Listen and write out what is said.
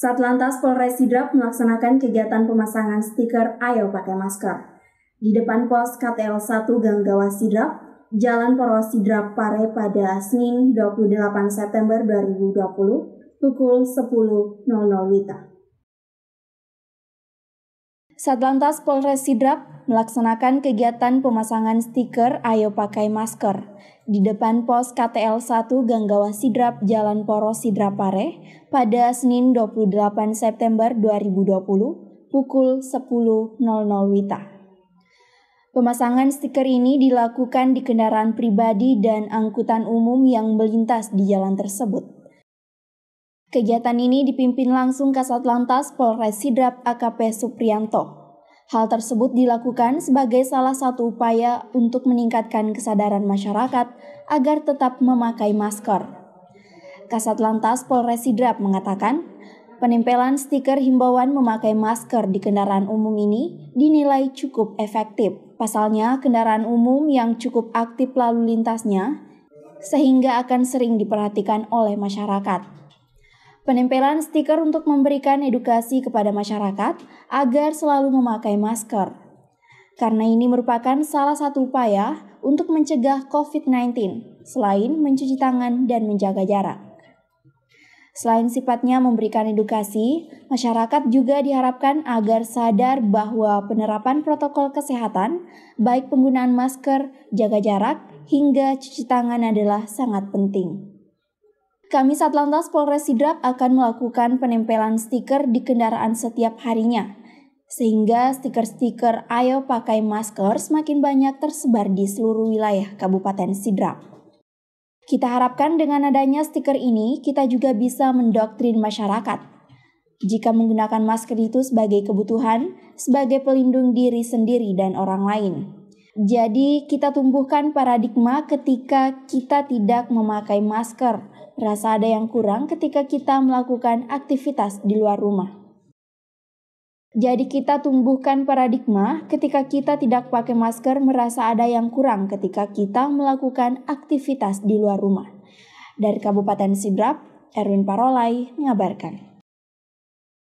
Satlantas Polres Sidrap melaksanakan kegiatan pemasangan stiker Ayo Pakai Masker di depan pos KTL 1 Ganggawa Sidrap, Jalan Poros Sidrap Pare pada Senin 28 September 2020 pukul 10.00 WITA. Satlantas Polres Sidrap melaksanakan kegiatan pemasangan stiker Ayo Pakai Masker di depan pos KTL 1 Ganggawa Sidrap Jalan Poros Sidrap Pare pada Senin 28 September 2020 pukul 10.00 WITA. Pemasangan stiker ini dilakukan di kendaraan pribadi dan angkutan umum yang melintas di jalan tersebut. Kegiatan ini dipimpin langsung Kasat Lantas Polres Sidrap AKP Suprianto. Hal tersebut dilakukan sebagai salah satu upaya untuk meningkatkan kesadaran masyarakat agar tetap memakai masker. Kasat Lantas Polres Sidrap mengatakan, penempelan stiker himbauan memakai masker di kendaraan umum ini dinilai cukup efektif. Pasalnya, kendaraan umum yang cukup aktif lalu lintasnya sehingga akan sering diperhatikan oleh masyarakat penempelan stiker untuk memberikan edukasi kepada masyarakat agar selalu memakai masker. Karena ini merupakan salah satu upaya untuk mencegah COVID-19 selain mencuci tangan dan menjaga jarak. Selain sifatnya memberikan edukasi, masyarakat juga diharapkan agar sadar bahwa penerapan protokol kesehatan, baik penggunaan masker, jaga jarak, hingga cuci tangan adalah sangat penting kami saat lantas Polres Sidrap akan melakukan penempelan stiker di kendaraan setiap harinya. Sehingga stiker-stiker Ayo Pakai Masker semakin banyak tersebar di seluruh wilayah Kabupaten Sidrap. Kita harapkan dengan adanya stiker ini, kita juga bisa mendoktrin masyarakat. Jika menggunakan masker itu sebagai kebutuhan, sebagai pelindung diri sendiri dan orang lain. Jadi kita tumbuhkan paradigma ketika kita tidak memakai masker. Rasa ada yang kurang ketika kita melakukan aktivitas di luar rumah. Jadi kita tumbuhkan paradigma ketika kita tidak pakai masker merasa ada yang kurang ketika kita melakukan aktivitas di luar rumah. Dari Kabupaten Sidrap, Erwin Parolai mengabarkan.